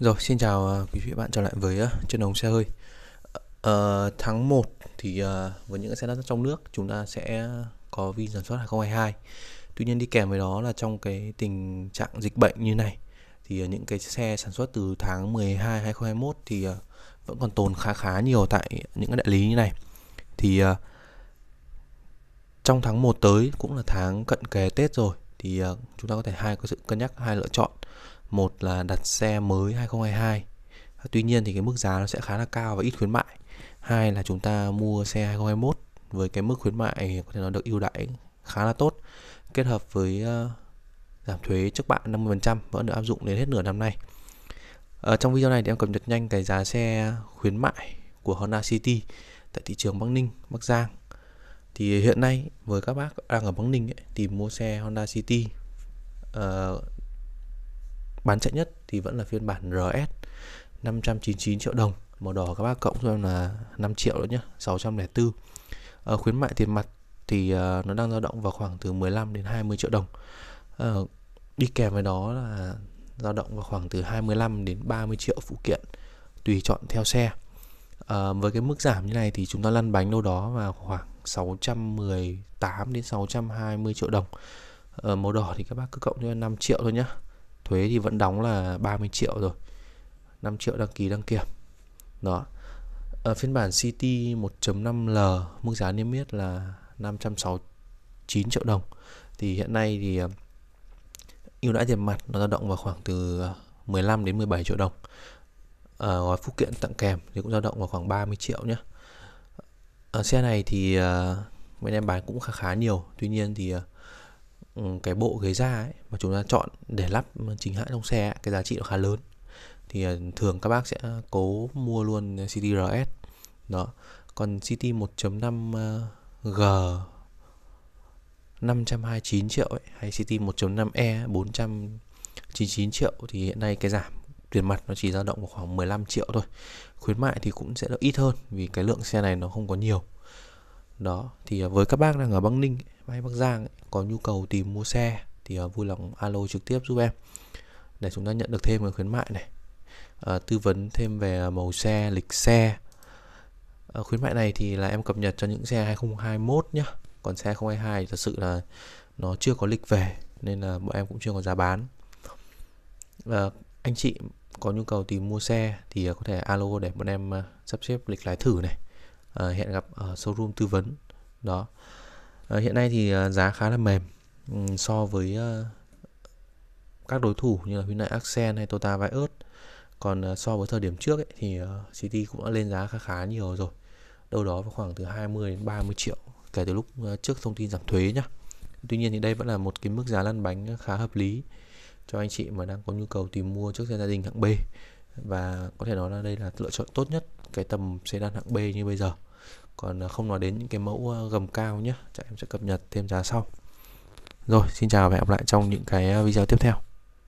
Rồi, xin chào à, quý vị bạn trở lại với uh, chân đồng xe hơi uh, Tháng 1 thì uh, với những cái xe đắt trong nước chúng ta sẽ có vi sản xuất 2022 Tuy nhiên đi kèm với đó là trong cái tình trạng dịch bệnh như này Thì uh, những cái xe sản xuất từ tháng 12, 2021 thì uh, vẫn còn tồn khá khá nhiều tại những cái đại lý như này Thì uh, trong tháng 1 tới cũng là tháng cận kề Tết rồi Thì uh, chúng ta có thể hai có sự cân nhắc hai lựa chọn một là đặt xe mới 2022 tuy nhiên thì cái mức giá nó sẽ khá là cao và ít khuyến mại hai là chúng ta mua xe 2021 với cái mức khuyến mại có thể nó được ưu đãi khá là tốt kết hợp với ờ, giảm thuế trước bạ 50% vẫn được áp dụng đến hết nửa năm nay ở ờ, trong video này thì em cập nhật nhanh cái giá xe khuyến mại của Honda City tại thị trường Bắc Ninh, Bắc Giang thì hiện nay với các bác đang ở Bắc Ninh ấy, thì mua xe Honda City uh, bán chạy nhất thì vẫn là phiên bản RS 599 triệu đồng màu đỏ các bác cộng cho em là 5 triệu nữa nhé 604 à, khuyến mại tiền mặt thì ờ, nó đang dao động vào khoảng từ 15 đến 20 triệu đồng à, đi kèm với đó là dao động vào khoảng từ 25 đến 30 triệu phụ kiện tùy chọn theo xe à, với cái mức giảm như này thì chúng ta lăn bánh đâu đó vào khoảng 618 đến 620 triệu đồng à, màu đỏ thì các bác cứ cộng cho 5 triệu thôi nhé thuế thì vẫn đóng là 30 triệu rồi 5 triệu đăng ký đăng kiểm đó ở phiên bản CT 1.5L mức giá niêm yết là 569 triệu đồng thì hiện nay thì ưu đãi tiền mặt nó dao động vào khoảng từ 15 đến 17 triệu đồng à, gói phụ kiện tặng kèm thì cũng dao động vào khoảng 30 triệu nhé ở ờ, xe này thì ờ, bên em bán cũng khá khá nhiều tuy nhiên thì Ừ, cái bộ ghế da ấy mà chúng ta chọn để lắp chính hãng trong xe ấy, cái giá trị nó khá lớn thì à, thường các bác sẽ cố mua luôn CTRS đó còn CT 1.5 à, G 529 triệu ấy, hay CT 1.5 E 499 triệu thì hiện nay cái giảm tiền mặt nó chỉ dao động khoảng 15 triệu thôi khuyến mại thì cũng sẽ được ít hơn vì cái lượng xe này nó không có nhiều đó thì à, với các bác đang ở bắc ninh hay bắc giang có nhu cầu tìm mua xe thì à, vui lòng alo trực tiếp giúp em để chúng ta nhận được thêm cái khuyến mại này à, tư vấn thêm về à, màu xe lịch xe à, khuyến mại này thì là em cập nhật cho những xe 2021 nhé còn xe 2022 thật sự là nó chưa có lịch về nên là bọn em cũng chưa có giá bán à, anh chị có nhu cầu tìm mua xe thì có thể alo để bọn em sắp xếp lịch lái thử này Ờ, hẹn gặp ở showroom tư vấn đó à, hiện nay thì ờ, giá khá là mềm ừ, so với các đối thủ như là Hyundai Accent hay Toyota Vios còn so với thời điểm trước ấy, thì City cũng đã lên giá khá khá nhiều rồi đâu đó vào khoảng từ 20 đến 30 triệu kể từ lúc trước thông tin giảm thuế nhá tuy nhiên thì đây vẫn là một cái mức giá lăn bánh khá hợp lý cho anh chị mà đang có nhu cầu tìm mua chiếc xe gia đình hạng B và có thể nói là đây là lựa chọn tốt nhất cái tầm sedan hạng B như bây giờ còn à, không nói đến những cái mẫu à, gầm cao nhé chắc em sẽ cập nhật thêm giá sau rồi xin chào và hẹn gặp lại trong những cái à, video tiếp theo